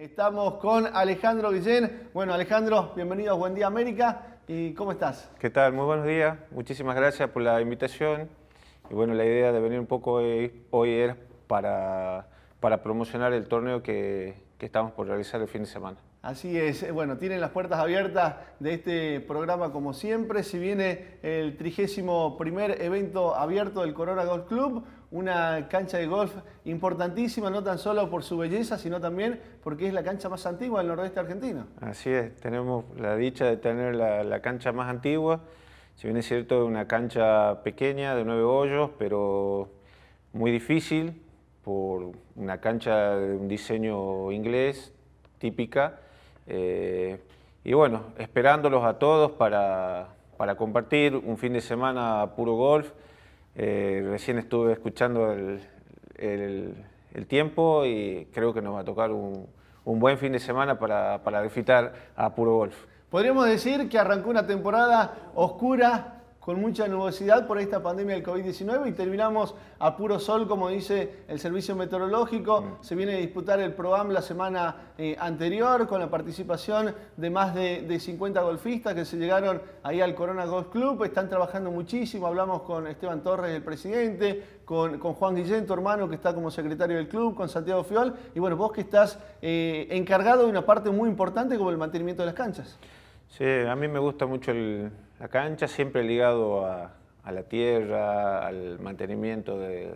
Estamos con Alejandro Guillén. Bueno, Alejandro, bienvenido a Buen Día América. ¿Y cómo estás? ¿Qué tal? Muy buenos días. Muchísimas gracias por la invitación. Y bueno, la idea de venir un poco hoy, hoy era para, para promocionar el torneo que, que estamos por realizar el fin de semana. Así es, eh, bueno, tienen las puertas abiertas de este programa como siempre. Si viene el trigésimo primer evento abierto del Corona Golf Club, una cancha de golf importantísima, no tan solo por su belleza, sino también porque es la cancha más antigua del nordeste argentino. Así es, tenemos la dicha de tener la, la cancha más antigua. Si bien es cierto, una cancha pequeña de nueve hoyos, pero muy difícil por una cancha de un diseño inglés típica eh, y bueno, esperándolos a todos para, compartir un fin de semana puro golf. Eh, recién estuve escuchando el, tiempo y creo que nos va a tocar un, buen fin de semana para, para disfrutar a puro golf. Podríamos decir que arrancó una temporada oscura con mucha nubosidad por esta pandemia del COVID-19 y terminamos a puro sol, como dice el servicio meteorológico. Mm. Se viene a disputar el PROAM la semana eh, anterior con la participación de más de, 50 golfistas que se llegaron ahí al Corona Golf Club. Están trabajando muchísimo, hablamos con Esteban Torres, el presidente, con, Juan Guillén, tu hermano, que está como secretario del club, con Santiago Fiol. Y bueno, vos que estás eh, encargado de una parte muy importante como el mantenimiento de las canchas. Sí, a mí me gusta mucho el, la cancha siempre ligado a, la tierra, al mantenimiento de,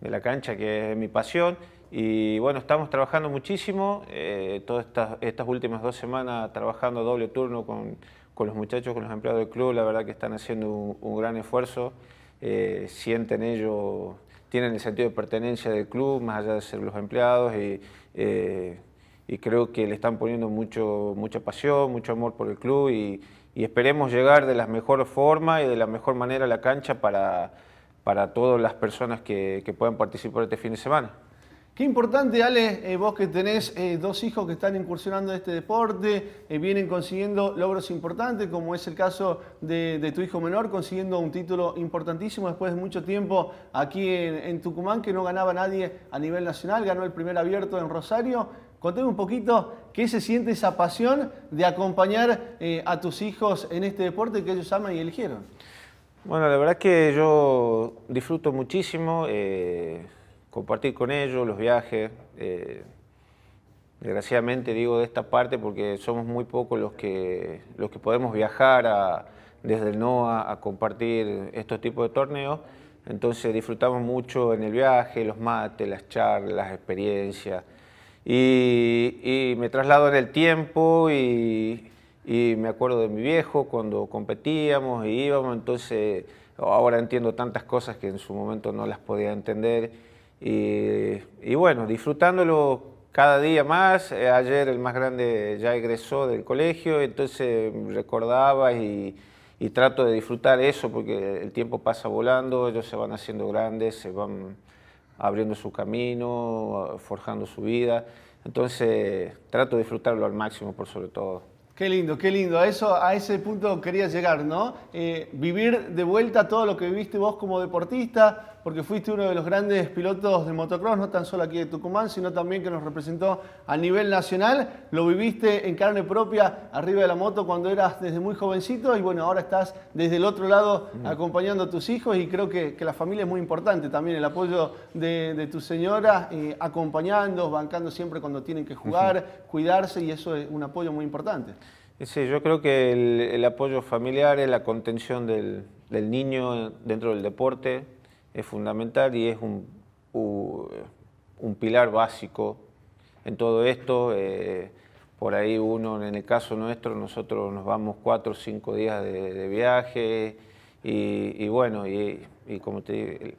la cancha, que es mi pasión. Y bueno, estamos trabajando muchísimo, eh, todas estas, últimas dos semanas trabajando doble turno con, los muchachos, con los empleados del club, la verdad que están haciendo un, gran esfuerzo, eh, sienten ellos, tienen el sentido de pertenencia del club, más allá de ser los empleados, y, eh, creo que le están poniendo mucho, mucha pasión, mucho amor por el club y, y esperemos llegar de la mejor forma y de la mejor manera a la cancha para, para todas las personas que, puedan participar este fin de semana. Qué importante, Ale, eh, vos que tenés eh, dos hijos que están incursionando en este deporte, eh, vienen consiguiendo logros importantes, como es el caso de, tu hijo menor, consiguiendo un título importantísimo después de mucho tiempo aquí en Tucumán, que no ganaba nadie a nivel nacional, ganó el primer abierto en Rosario Contame un poquito qué se siente esa pasión de acompañar eh, a tus hijos en este deporte que ellos aman y eligieron. Bueno, la verdad es que yo disfruto muchísimo eh, compartir con ellos los viajes. Eh, desgraciadamente digo de esta parte porque somos muy pocos los que, los que podemos viajar desde el NOA a compartir estos tipos de torneos. Entonces disfrutamos mucho en el viaje, los mates, las charlas, las experiencias. Y, me traslado en el tiempo y, me acuerdo de mi viejo cuando competíamos y íbamos, entonces ahora entiendo tantas cosas que en su momento no las podía entender. Y, bueno, disfrutándolo cada día más. Eh, ayer el más grande ya egresó del colegio, entonces recordaba y trato de disfrutar eso porque el tiempo pasa volando, ellos se van haciendo grandes, se van abriendo su camino, forjando su vida. Entonces trato de disfrutarlo al máximo por sobre todo. Qué lindo, qué lindo. A, eso, a ese punto quería llegar, ¿no? Eh, vivir de vuelta todo lo que viviste vos como deportista, porque fuiste uno de los grandes pilotos de motocross, no tan solo aquí de Tucumán, sino también que nos representó a nivel nacional. Lo viviste en carne propia arriba de la moto cuando eras desde muy jovencito y bueno, ahora estás desde el otro lado acompañando a tus hijos y creo que, la familia es muy importante también, el apoyo de, de tu señora, eh, acompañando, bancando siempre cuando tienen que jugar, cuidarse y eso es un apoyo muy importante. Eh, sí, yo creo que el, apoyo familiar es la contención del niño dentro del deporte, es fundamental y es un, un pilar básico en todo esto. Eh, por ahí uno, en el caso nuestro, nosotros nos vamos cuatro o cinco días de, viaje y, bueno, y, como te digo...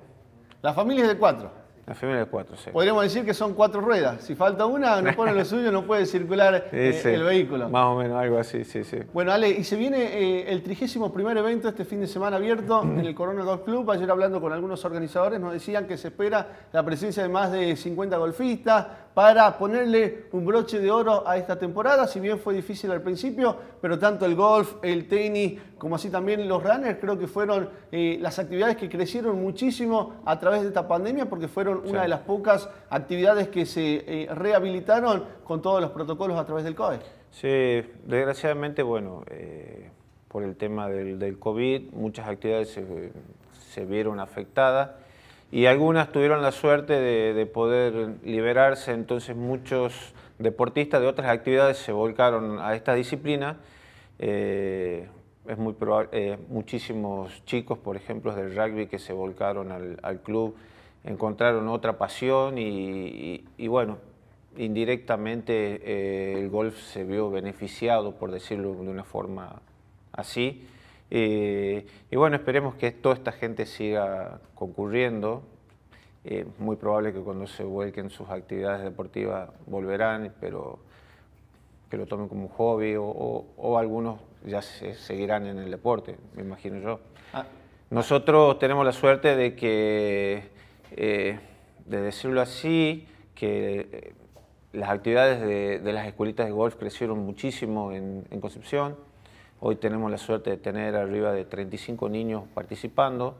¿La familia es de cuatro? La primera de cuatro, sí. Podríamos decir que son cuatro ruedas. Si falta una, no pone lo suyo, no puede circular eh, el vehículo. Más o menos, algo así, sí, sí. Bueno, Ale, y se viene eh, el trigésimo primer evento este fin de semana abierto en el Corona Golf Club. Ayer hablando con algunos organizadores nos decían que se espera la presencia de más de 50 golfistas, para ponerle un broche de oro a esta temporada, si bien fue difícil al principio, pero tanto el golf, el tenis, como así también los runners, creo que fueron eh, las actividades que crecieron muchísimo a través de esta pandemia, porque fueron una de las pocas actividades que se eh, rehabilitaron con todos los protocolos a través del COVID. Sí, desgraciadamente, bueno, eh, por el tema del, COVID, muchas actividades se vieron afectadas y algunas tuvieron la suerte de, poder liberarse, entonces muchos deportistas de otras actividades se volcaron a esta disciplina. Eh, es muy probable, eh, muchísimos chicos, por ejemplo, del rugby que se volcaron al, club, encontraron otra pasión y, bueno, indirectamente eh, el golf se vio beneficiado, por decirlo de una forma así. Eh, y bueno, esperemos que toda esta gente siga concurriendo. Eh, muy probable que cuando se vuelquen sus actividades deportivas volverán, pero que lo tomen como un hobby o, algunos ya seguirán en el deporte, me imagino yo. Ah. Nosotros tenemos la suerte de que, eh, de decirlo así, que eh, las actividades de, las escuelitas de golf crecieron muchísimo en Concepción Hoy tenemos la suerte de tener arriba de 35 niños participando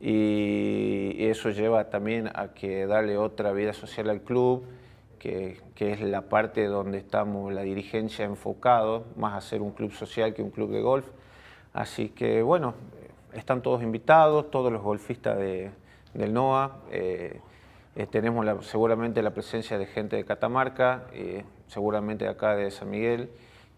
y eso lleva también a que darle otra vida social al club, que, es la parte donde estamos la dirigencia enfocado, más a ser un club social que un club de golf. Así que bueno, están todos invitados, todos los golfistas del NOA. Eh, eh, tenemos seguramente la presencia de gente de Catamarca, eh, seguramente acá de San Miguel.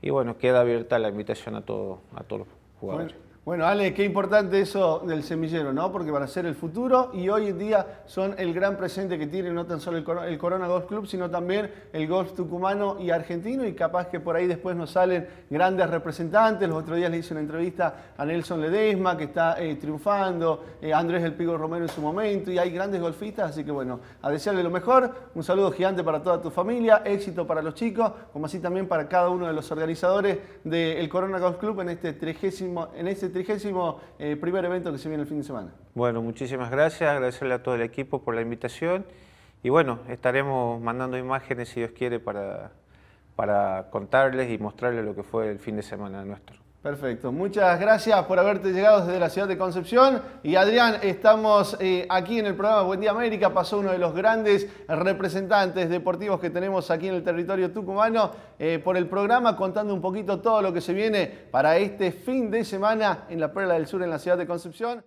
Y bueno, queda abierta la invitación a, todo, a todos los jugadores. Bueno, Ale, qué importante eso del semillero, ¿no? Porque para ser el futuro y hoy en día son el gran presente que tiene no tan solo el Corona Golf Club, sino también el golf tucumano y argentino y capaz que por ahí después nos salen grandes representantes. Los otros días le hice una entrevista a Nelson Ledesma, que está eh, triunfando, eh, Andrés El Pigo Romero en su momento y hay grandes golfistas, así que bueno, a desearle lo mejor, un saludo gigante para toda tu familia, éxito para los chicos, como así también para cada uno de los organizadores del Corona Golf Club en este 30, en este trigésimo eh, primer evento que se viene el fin de semana. Bueno, muchísimas gracias, agradecerle a todo el equipo por la invitación y bueno, estaremos mandando imágenes si Dios quiere para, para contarles y mostrarles lo que fue el fin de semana nuestro. Perfecto, muchas gracias por haberte llegado desde la ciudad de Concepción. Y Adrián, estamos eh, aquí en el programa Buen Día América. Pasó uno de los grandes representantes deportivos que tenemos aquí en el territorio tucumano eh, por el programa, contando un poquito todo lo que se viene para este fin de semana en la Perla del Sur, en la ciudad de Concepción.